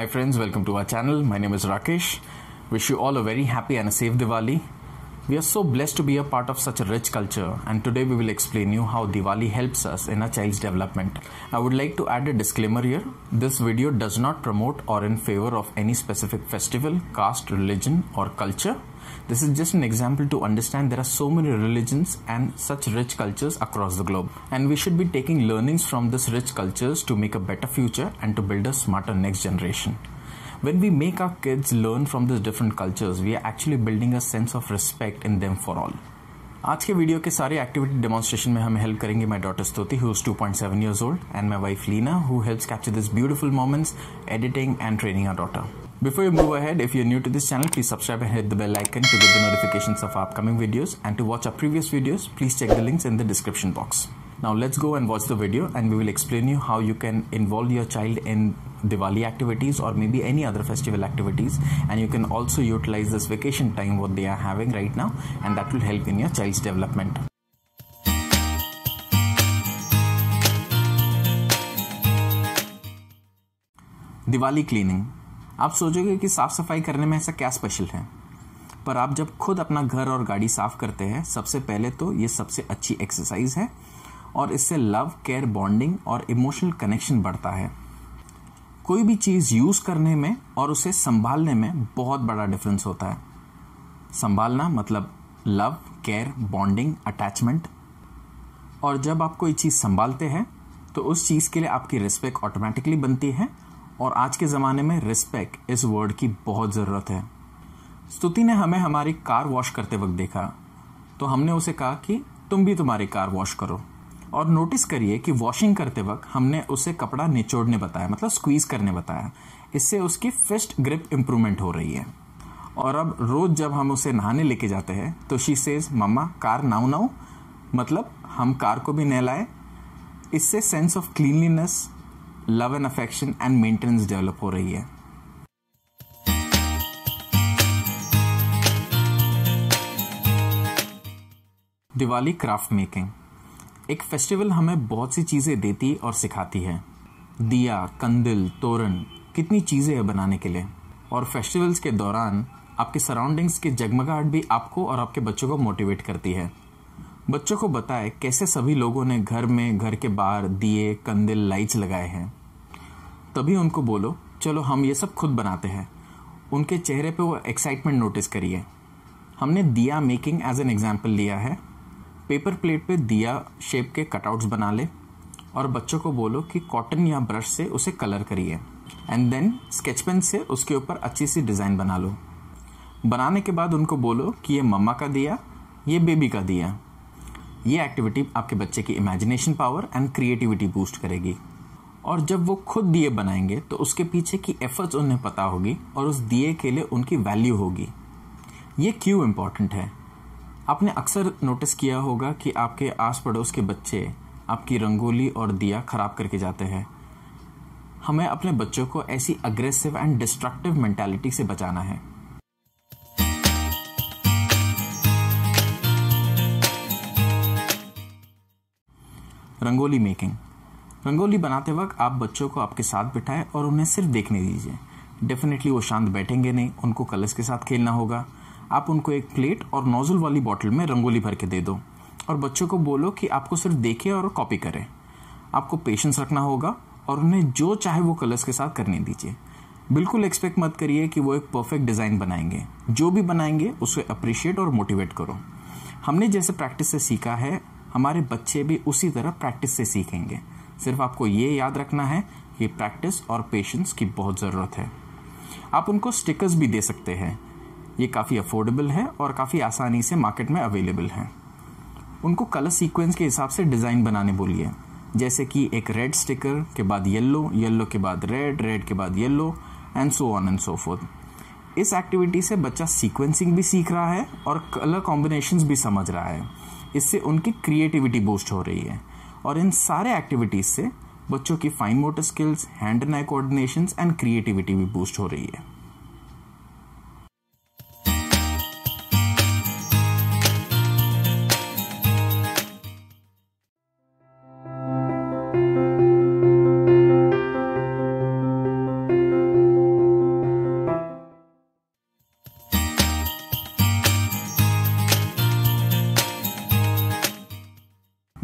Hi friends, welcome to our channel. My name is Rakesh. Wish you all a very happy and a safe Diwali. We are so blessed to be a part of such a rich culture, and today we will explain you how Diwali helps us in a child's development. I would like to add a disclaimer here. This video does not promote or in favor of any specific festival, caste, religion or culture. This is just an example to understand there are so many religions and such rich cultures across the globe. And we should be taking learnings from these rich cultures to make a better future and to build a smarter next generation when we make our kids learn from these different cultures we are actually building a sense of respect in them for all आज के video के सारे activity demonstration में हम help करेंगे my daughter 2.7 years old, and my wife Leena who helps capture these beautiful moments, editing and training our daughter. Before you move ahead, if you're new to this channel, please subscribe and hit the bell icon to get the notifications of upcoming videos and to watch our previous videos, please check the links in the description box. Now let's go and watch the video and we will explain you how you can involve your child in Diwali activities or maybe any other festival activities and you can also utilize this vacation time what they are having right now and that will help in your child's development. Diwali cleaning आप सोचोगे कि साफ़ सफाई करने में ऐसा क्या special है पर आप जब खुद अपना घर और गाड़ी साफ करते हैं सबसे पहले तो ये सबसे अच्छी एक्सरसाइज है और इससे लव केयर बॉन्डिंग और इमोशनल कनेक्शन बढ़ता है कोई भी चीज़ यूज़ करने में और उसे संभालने में बहुत बड़ा डिफरेंस होता है संभालना मतलब लव केयर बॉन्डिंग अटैचमेंट और जब आप कोई चीज़ संभालते हैं तो उस चीज़ के लिए आपकी रिस्पेक्ट ऑटोमेटिकली बनती है और आज के ज़माने में रिस्पेक्ट इस वर्ड की बहुत ज़रूरत है स्तुति ने हमें हमारी कार वॉश करते वक्त देखा तो हमने उसे कहा कि तुम भी तुम्हारी कार वॉश करो और नोटिस करिए कि वॉशिंग करते वक्त हमने उसे कपड़ा निचोड़ने बताया मतलब स्क्वीज़ करने बताया इससे उसकी फिस्ट ग्रिप इम्प्रूवमेंट हो रही है और अब रोज़ जब हम उसे नहाने लेके जाते हैं तो she says mumma car now now मतलब हम कार को भी नहलाएं इससे sense of cleanliness love and affection and maintenance develop हो रही है दिवाली क्राफ्ट मेकिंग एक फेस्टिवल हमें बहुत सी चीज़ें देती और सिखाती है दिया कंदिल तोरण कितनी चीज़ें हैं बनाने के लिए और फेस्टिवल्स के दौरान आपके सराउंडिंग्स की जगमगाहट भी आपको और आपके बच्चों को मोटिवेट करती है बच्चों को बताए कैसे सभी लोगों ने घर में घर के बाहर दिए कंदिल लाइट्स लगाए हैं तभी उनको बोलो चलो हम ये सब खुद बनाते हैं उनके चेहरे पे वो एक्साइटमेंट नोटिस करिए हमने दिया मेकिंग एज एन एग्जाम्पल लिया है पेपर प्लेट पे दिया शेप के कटआउट्स बना ले और बच्चों को बोलो कि कॉटन या ब्रश से उसे कलर करिए एंड देन स्केच पेन से उसके ऊपर अच्छी सी डिज़ाइन बना लो बनाने के बाद उनको बोलो कि ये मम्मा का दिया ये बेबी का दिया ये एक्टिविटी आपके बच्चे की imagination power and creativity boost करेगी और जब वो खुद दिए बनाएंगे तो उसके पीछे की एफर्ट्स उन्हें पता होगी और उस दिए के लिए उनकी वैल्यू होगी ये क्यों इम्पॉर्टेंट है आपने अक्सर नोटिस किया होगा कि आपके आस पड़ोस के बच्चे आपकी रंगोली और दिया खराब करके जाते हैं हमें अपने बच्चों को ऐसी अग्रेसिव एंड डिस्ट्रक्टिव मेंटालिटी से बचाना है रंगोली मेकिंग रंगोली बनाते वक्त आप बच्चों को आपके साथ बिठाएं और उन्हें सिर्फ देखने दीजिए डेफिनेटली वो शांत बैठेंगे नहीं उनको कलर्स के साथ खेलना होगा आप उनको एक प्लेट और नोज़ल वाली बॉटल में रंगोली भर के दे दो और बच्चों को बोलो कि आपको सिर्फ देखें और कॉपी करें आपको पेशेंस रखना होगा और उन्हें जो चाहे वो कलर्स के साथ करने दीजिए बिल्कुल एक्सपेक्ट मत करिए कि वो एक परफेक्ट डिज़ाइन बनाएंगे जो भी बनाएंगे उसे अप्रिशिएट और मोटिवेट करो हमने जैसे प्रैक्टिस से सीखा है हमारे बच्चे भी उसी तरह प्रैक्टिस से सीखेंगे सिर्फ आपको ये याद रखना है कि प्रैक्टिस और पेशेंस की बहुत ज़रूरत है आप उनको स्टिकर्स भी दे सकते हैं ये काफ़ी अफोर्डेबल है और काफ़ी आसानी से मार्केट में अवेलेबल है उनको कलर सीक्वेंस के हिसाब से डिज़ाइन बनाने बोलिए जैसे कि एक रेड स्टिकर के बाद येलो येलो के बाद रेड रेड के बाद yellow and so on and so forth इस एक्टिविटी से बच्चा सीक्वेंसिंग भी सीख रहा है और कलर कॉम्बिनेशन भी समझ रहा है इससे उनकी क्रिएटिविटी बूस्ट हो रही है और इन सारे एक्टिविटीज़ से बच्चों की fine motor skills hand and eye coordination and creativity भी बूस्ट हो रही है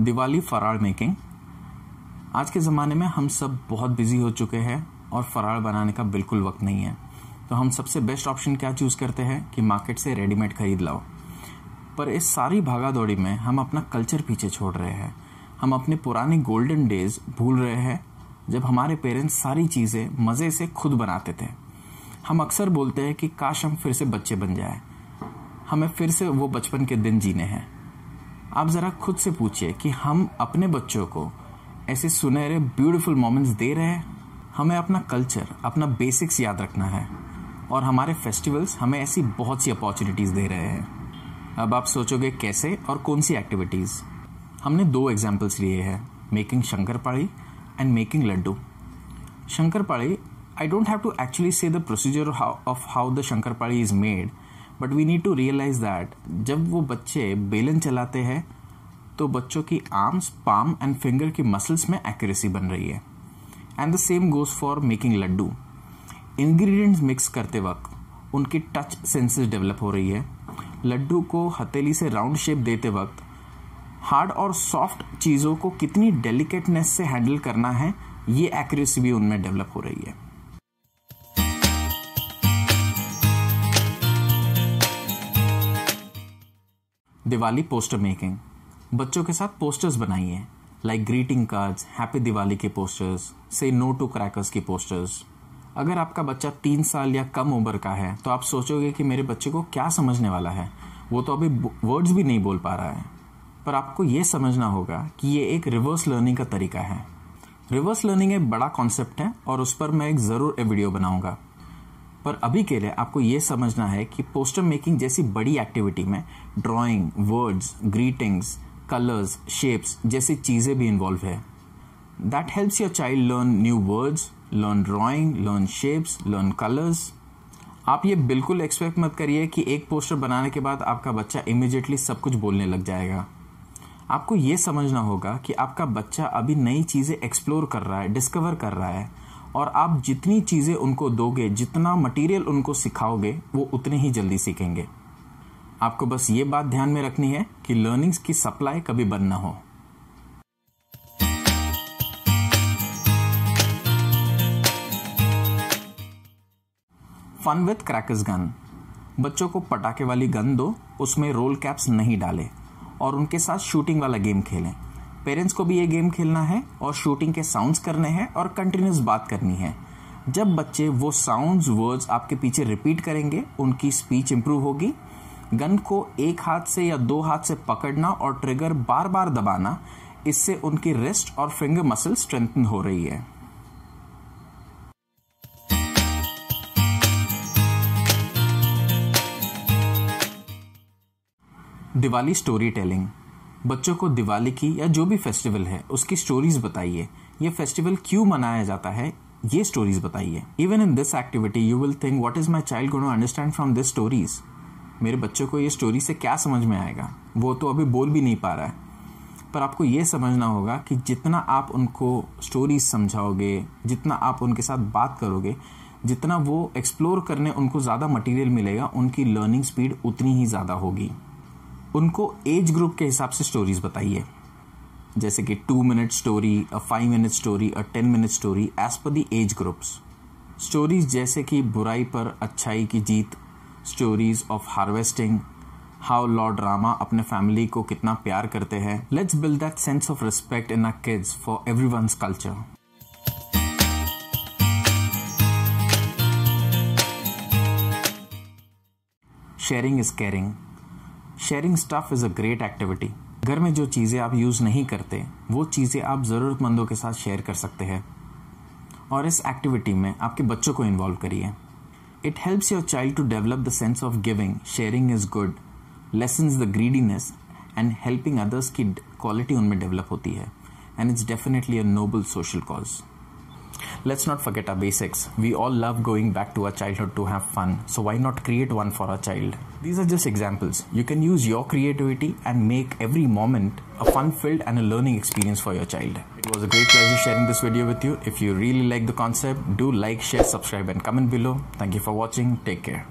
दिवाली फराड़ मेकिंग आज के ज़माने में हम सब बहुत बिजी हो चुके हैं और फराड़ बनाने का बिल्कुल वक्त नहीं है तो हम सबसे बेस्ट ऑप्शन क्या चूज़ करते हैं कि मार्केट से रेडीमेड ख़रीद लाओ पर इस सारी भागा दौड़ी में हम अपना कल्चर पीछे छोड़ रहे हैं हम अपने पुराने गोल्डन डेज भूल रहे हैं जब हमारे पेरेंट्स सारी चीज़ें मज़े से खुद बनाते थे हम अक्सर बोलते हैं कि काश हम फिर से बच्चे बन जाए हमें फिर से वो बचपन के दिन जीने हैं आप ज़रा खुद से पूछिए कि हम अपने बच्चों को ऐसे सुनहरे ब्यूटीफुल मोमेंट्स दे रहे हैं हमें अपना कल्चर अपना बेसिक्स याद रखना है और हमारे फेस्टिवल्स हमें ऐसी बहुत सी अपॉर्चुनिटीज़ दे रहे हैं अब आप सोचोगे कैसे और कौन सी एक्टिविटीज़ हमने दो एग्जाम्पल्स लिए हैं मेकिंग शंकर पाड़ी and making laddu shankarpali I don't have to actually say the procedure of how the shankarpali is made but we need to realise that जब वो बच्चे बेलन चलाते हैं तो बच्चों की आर्म्स पाम एंड फिंगर की मसल्स में एक्यूरेसी बन रही है and the same goes for making laddu ingredients mix करते वक्त उनकी टच सेंसेस डेवलप हो रही है लड्डू को हथेली से राउंड शेप देते वक्त हार्ड और सॉफ्ट चीज़ों को कितनी डेलिकेटनेस से हैंडल करना है ये एक्यूरेसी भी उनमें डेवलप हो रही है दिवाली पोस्टर मेकिंग बच्चों के साथ पोस्टर्स बनाइए like greeting cards happy Diwali के पोस्टर्स से नो टू क्रैकर्स की पोस्टर्स अगर आपका बच्चा तीन साल या कम उम्र का है तो आप सोचोगे कि मेरे बच्चे को क्या समझने वाला है वो तो अभी वर्ड्स भी नहीं बोल पा रहा है पर आपको ये समझना होगा कि ये एक रिवर्स लर्निंग का तरीका है रिवर्स लर्निंग एक बड़ा कॉन्सेप्ट है और उस पर मैं एक ज़रूर वीडियो बनाऊंगा पर अभी के लिए आपको ये समझना है कि पोस्टर मेकिंग जैसी बड़ी एक्टिविटी में drawing words greetings colours shapes जैसी चीज़ें भी इन्वॉल्व है that helps your child learn new words learn drawing learn shapes learn colours आप ये बिल्कुल एक्सपेक्ट मत करिए कि एक पोस्टर बनाने के बाद आपका बच्चा इमिजिएटली सब कुछ बोलने लग जाएगा आपको ये समझना होगा कि आपका बच्चा अभी नई चीज़ें एक्सप्लोर कर रहा है डिस्कवर कर रहा है और आप जितनी चीज़ें उनको दोगे जितना मटेरियल उनको सिखाओगे वो उतने ही जल्दी सीखेंगे आपको बस ये बात ध्यान में रखनी है कि लर्निंग्स की सप्लाई कभी बंद ना हो फन विथ क्रैकर्स गन बच्चों को पटाखे वाली गन दो उसमें रोल कैप्स नहीं डालें और उनके साथ शूटिंग वाला गेम खेलें पेरेंट्स को भी ये गेम खेलना है और शूटिंग के साउंड्स करने हैं और कंटिन्यूस बात करनी है जब बच्चे वो साउंड्स वर्ड्स आपके पीछे रिपीट करेंगे उनकी स्पीच इम्प्रूव होगी गन को एक हाथ से या दो हाथ से पकड़ना और ट्रिगर बार बार दबाना इससे उनकी रिस्ट और फिंगर मसल स्ट्रेंथन हो रही है दिवाली स्टोरी टेलिंग बच्चों को दिवाली की या जो भी फेस्टिवल है उसकी स्टोरीज बताइए ये फेस्टिवल क्यों मनाया जाता है ये स्टोरीज बताइए even in this activity you will think what is my child gonna understand from this stories मेरे बच्चों को ये स्टोरी से क्या समझ में आएगा वो तो अभी बोल भी नहीं पा रहा है पर आपको ये समझना होगा कि जितना आप उनको स्टोरीज समझाओगे जितना आप उनके साथ बात करोगे जितना वो एक्सप्लोर करने उनको ज़्यादा मटेरियल मिलेगा उनकी लर्निंग स्पीड उतनी ही ज़्यादा होगी उनको एज ग्रुप के हिसाब से स्टोरीज बताइए जैसे कि two minute story a five minute story a ten minute story age पर दी एज ग्रुप्स स्टोरीज जैसे कि बुराई पर अच्छाई की जीत stories of harvesting how lord Rama अपने फैमिली को कितना प्यार करते हैं let's build that sense of respect in our kids for everyone's culture sharing is caring sharing stuff is a great activity घर में जो चीज़ें आप यूज़ नहीं करते वो चीज़ें आप ज़रूरतमंदों के साथ शेयर कर सकते हैं और इस एक्टिविटी में आपके बच्चों को इन्वॉल्व करिए it helps your child to develop the sense of giving sharing is good lesson the greediness and helping others की क्वालिटी उनमें डेवलप होती है and it's definitely a noble social cause Let's not forget our basics. We all love going back to our childhood to have fun, so why not create one for our child? These are just examples. You can use your creativity and make every moment a fun filled and a learning experience for your child. It was a great pleasure sharing this video with you. If you really like the concept, do like, share, subscribe, and comment below. Thank you for watching. Take care.